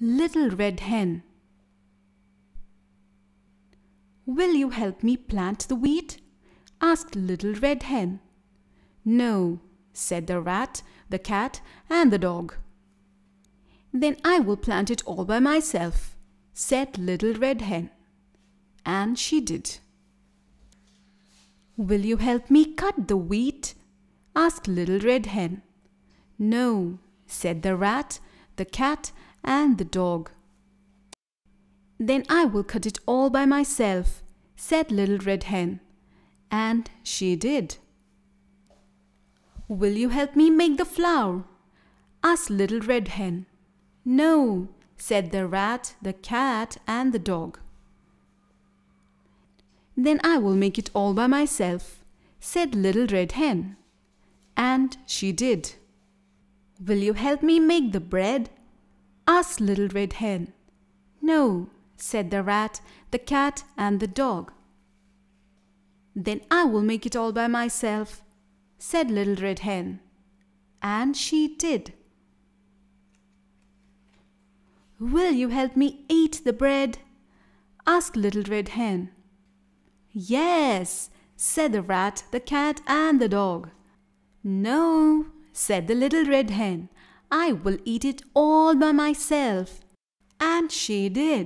Little Red Hen Will you help me plant the wheat? asked Little Red Hen. No, said the rat, the cat, and the dog. Then I will plant it all by myself, said Little Red Hen. And she did. Will you help me cut the wheat? asked Little Red Hen. No, said the rat, the cat, and the dog. Then I will cut it all by myself, said Little Red Hen. And she did. Will you help me make the flour? asked Little Red Hen. No, said the rat, the cat, and the dog. Then I will make it all by myself, said Little Red Hen. And she did. Will you help me make the bread? asked Little Red Hen. No, said the rat, the cat, and the dog. Then I will make it all by myself, said Little Red Hen. And she did. Will you help me eat the bread? asked Little Red Hen. Yes, said the rat, the cat, and the dog. No, said the Little Red Hen. I will eat it all by myself. And she did.